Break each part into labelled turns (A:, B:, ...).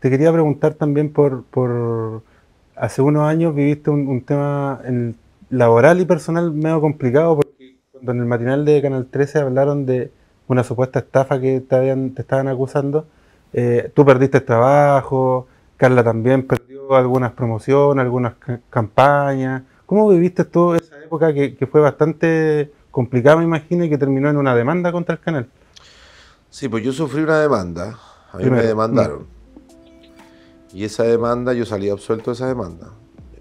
A: Te quería preguntar también por, por hace unos años viviste un, tema laboral y personal medio complicado, porque cuando en el matinal de Canal 13 hablaron de una supuesta estafa que te, te estaban acusando, eh, tú perdiste el trabajo, Carla también perdió algunas promociones, algunas campañas. ¿Cómo viviste tú esa época que, fue bastante complicada, me imagino, y que terminó en una demanda contra el canal?
B: Sí, pues yo sufrí una demanda, a mí me demandaron. Mm. Y esa demanda, yo salí absuelto de esa demanda.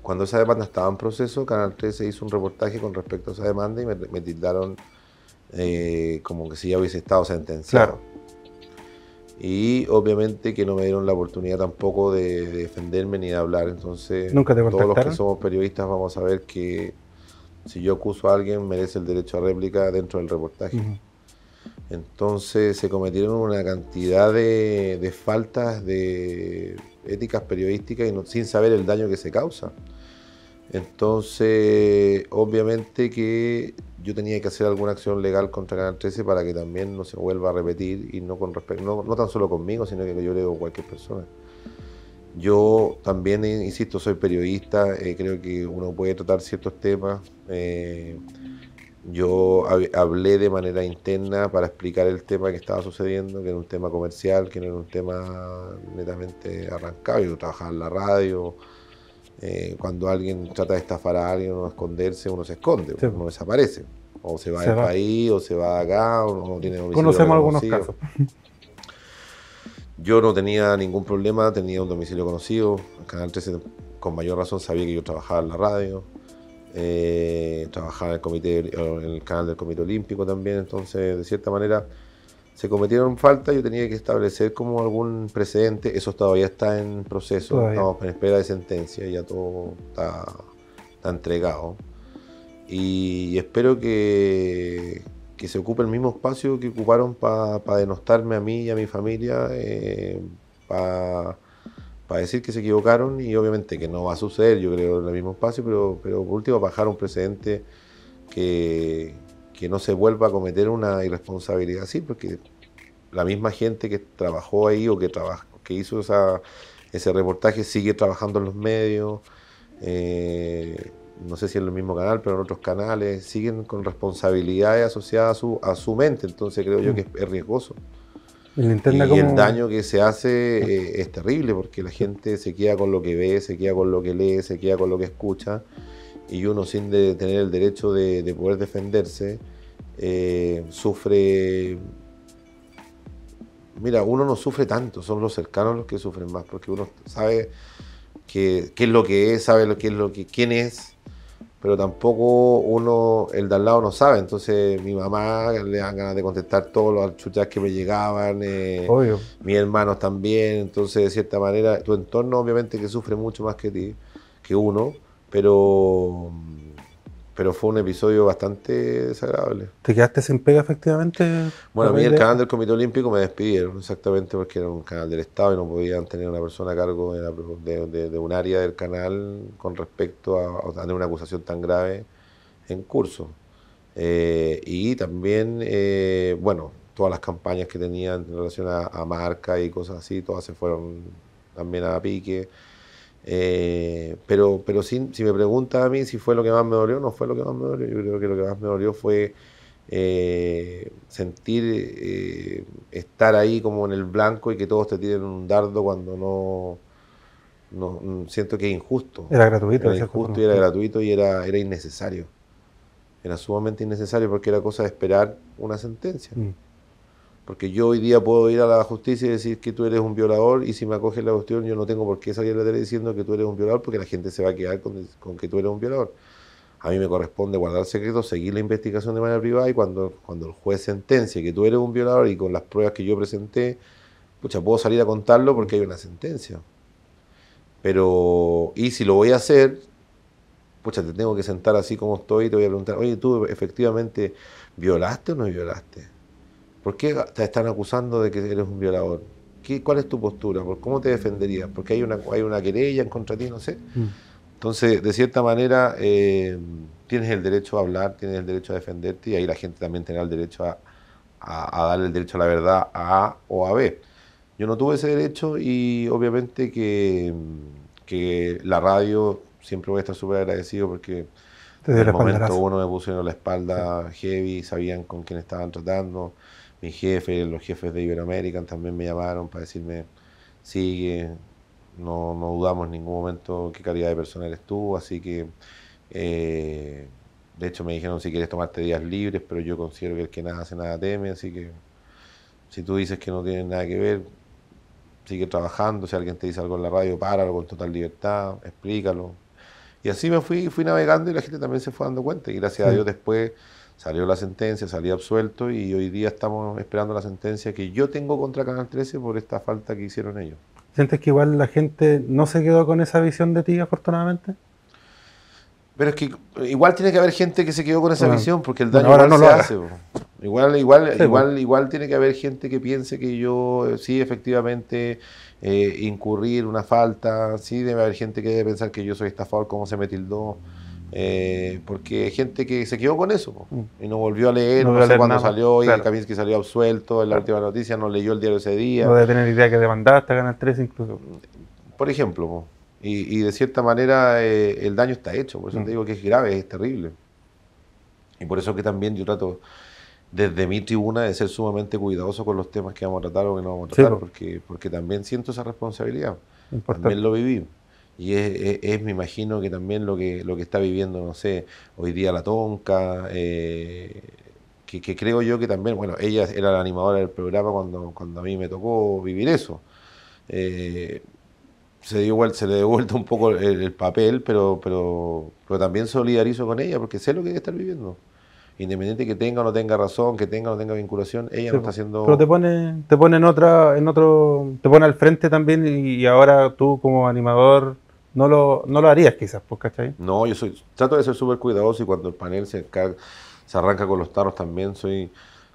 B: Cuando esa demanda estaba en proceso, Canal 13 hizo un reportaje con respecto a esa demanda y me, tildaron eh, como que si ya hubiese estado sentenciado. Y obviamente que no me dieron la oportunidad tampoco de, defenderme ni de hablar. Entonces, todos los que somos periodistas vamos a ver que si yo acuso a alguien, merece el derecho a réplica dentro del reportaje. Entonces se cometieron una cantidad de faltas de éticas periodísticas y sin saber el daño que se causa. Entonces, obviamente que yo tenía que hacer alguna acción legal contra Canal 13 para que también no se vuelva a repetir y no con respecto, no, tan solo conmigo, sino que yo leo a cualquier persona. Yo también, insisto, soy periodista, eh, creo que uno puede tratar ciertos temas. Eh, yo hablé de manera interna para explicar el tema que estaba sucediendo, que era un tema comercial, que no era un tema netamente arrancado. Yo trabajaba en la radio. Eh, cuando alguien trata de estafar a alguien o esconderse, uno se esconde, uno desaparece. O se va del país, o se va de acá, o no tiene domicilio. Conocemos algunos casos. Yo no tenía ningún problema, tenía un domicilio conocido. El Canal 13, con mayor razón, sabía que yo trabajaba en la radio. Eh, trabajaba en el, comité, en el canal del Comité Olímpico también, entonces de cierta manera se cometieron faltas, yo tenía que establecer como algún precedente, eso todavía está en proceso, estamos en espera de sentencia, ya todo está, entregado. Y espero que, que, se ocupe el mismo espacio que ocuparon para denostarme a mí y a mi familia, eh, para para decir que se equivocaron y obviamente que no va a suceder, yo creo, en el mismo espacio, pero, pero por último, bajar un precedente que, que no se vuelva a cometer una irresponsabilidad así, porque la misma gente que trabajó ahí o que, que hizo esa, ese reportaje sigue trabajando en los medios, eh, no sé si en el mismo canal, pero en otros canales, siguen con responsabilidades asociadas a su, mente, entonces creo yo que es riesgoso
A: y el
B: daño que se hace ah. eh, es terrible porque la gente se queda con lo que ve, se queda con lo que lee, se queda con lo que escucha y uno sin tener el derecho de, poder defenderse eh, sufre... Mira, uno no sufre tanto, son los cercanos los que sufren más porque uno sabe qué, es lo que es, sabe lo, es lo que, quién es pero tampoco uno, el de al lado no sabe. Entonces mi mamá le dan ganas de contestar todos los chuchas que me llegaban, eh, Obvio. mis hermanos también. Entonces, de cierta manera, tu entorno obviamente que sufre mucho más que ti, que uno, pero pero fue un episodio bastante desagradable.
A: ¿Te quedaste sin pega efectivamente? Bueno, a mí el eh. canal
B: del Comité Olímpico me despidieron exactamente porque era un canal del Estado y no podían tener una persona a cargo de, un área del canal con respecto a, tener una acusación tan grave en curso. Eh, y también, eh, bueno, todas las campañas que tenían en relación a, a marca y cosas así, todas se fueron también a pique. Eh, pero pero si, me preguntas a mí si fue lo que más me dolió, no fue lo que más me dolió. Yo creo que lo que más me dolió fue eh, sentir eh, estar ahí como en el blanco y que todos te tiren un dardo cuando no, siento que es injusto. Era gratuito. Era injusto y era gratuito y era, era innecesario. Era sumamente innecesario porque era cosa de esperar una sentencia. Mm. Porque yo hoy día puedo ir a la justicia y decir que tú eres un violador y si me acoge la cuestión yo no tengo por qué salir a la tele diciendo que tú eres un violador porque la gente se va a quedar con, que tú eres un violador. A mí me corresponde guardar secreto, seguir la investigación de manera privada y cuando, cuando el juez sentencia que tú eres un violador y con las pruebas que yo presenté, pucha, puedo salir a contarlo porque hay una sentencia. Pero, y si lo voy a hacer, pucha, te tengo que sentar así como estoy y te voy a preguntar, oye, tú efectivamente violaste o no violaste ¿Por qué te están acusando de que eres un violador? ¿Cuál es tu postura? ¿Cómo te defenderías? Porque hay una, hay una querella en contra de ti, no sé. Mm. Entonces, de cierta manera, eh, tienes el derecho a hablar, tienes el derecho a defenderte y ahí la gente también tendrá el derecho a, darle el derecho a la verdad a A o a B. Yo no tuve ese derecho y obviamente que, la radio siempre voy a estar súper agradecido porque
A: en el momento
B: uno me en la espalda heavy, sabían con quién estaban tratando mi jefe, los jefes de Iberoamérica también me llamaron para decirme, sigue, no, no dudamos en ningún momento qué calidad de persona eres tú, así que eh, de hecho me dijeron si quieres tomarte días libres, pero yo considero que el que nada hace nada teme, así que si tú dices que no tienes nada que ver, sigue trabajando, si alguien te dice algo en la radio, páralo con total libertad, explícalo. Y así me fui, fui navegando y la gente también se fue dando cuenta. Y gracias a Dios después Salió la sentencia, salí absuelto y hoy día estamos esperando la sentencia que yo tengo contra Canal 13 por esta falta que hicieron ellos.
A: ¿Sientes que igual la gente no se quedó con esa visión de ti, afortunadamente?
B: Pero es que igual tiene que haber gente que se quedó con esa visión porque el daño no se lo hace. Igual, igual, igual, igual tiene que haber gente que piense que yo eh, sí efectivamente eh, incurrir una falta, sí debe haber gente que debe pensar que yo soy estafador, como se me tildó. Eh, porque hay gente que se quedó con eso mm. y no volvió a leer, no, sé cuándo salió, y el Kaminsky salió absuelto en la última noticia, no leyó el diario ese día. No debe
A: tener idea que demandaba hasta ganar tres incluso.
B: Por ejemplo, y, de cierta manera eh, el daño está hecho, por eso mm. te digo que es grave, es terrible. Y por eso que también yo trato desde mi tribuna de ser sumamente cuidadoso con los temas que vamos a tratar o que no vamos a tratar, porque, porque también siento esa responsabilidad. También lo viví. Y es, me imagino que también lo que, lo que está viviendo, no sé, hoy día la Tonca, eh, que, creo yo que también, bueno, ella era la animadora del programa cuando, cuando a mí me tocó vivir eso. Eh, se, dio, igual, se le devuelto un poco el, papel, pero, pero, pero también solidarizo con ella porque sé lo que debe estar viviendo independiente que tenga o no tenga razón, que tenga o no tenga vinculación, ella no está haciendo. Pero te
A: pone, te pone en otra, en otro, te pone al frente también y ahora tú como animador no lo, no lo harías quizás, pues, ¿cachai?
B: No, yo soy, trato de ser súper cuidadoso y cuando el panel se, se arranca con los tarros también soy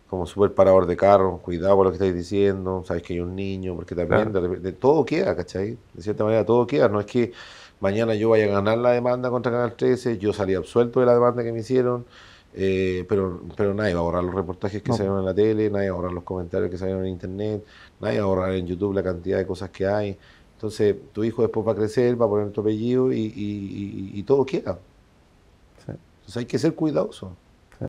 B: como súper parador de carro. cuidado con lo que estáis diciendo, sabes que hay un niño, porque también de todo queda, ¿cachai? De cierta manera todo queda, no es que mañana yo vaya a ganar la demanda contra Canal 13, yo salí absuelto de la demanda que me hicieron, eh, pero, pero nadie va a borrar los reportajes que se salieron en la tele, nadie va a los comentarios que salieron en internet, nadie va a en YouTube la cantidad de cosas que hay. Entonces, tu hijo después va a crecer, va a poner tu apellido y, todo queda. Entonces, hay que ser cuidadoso.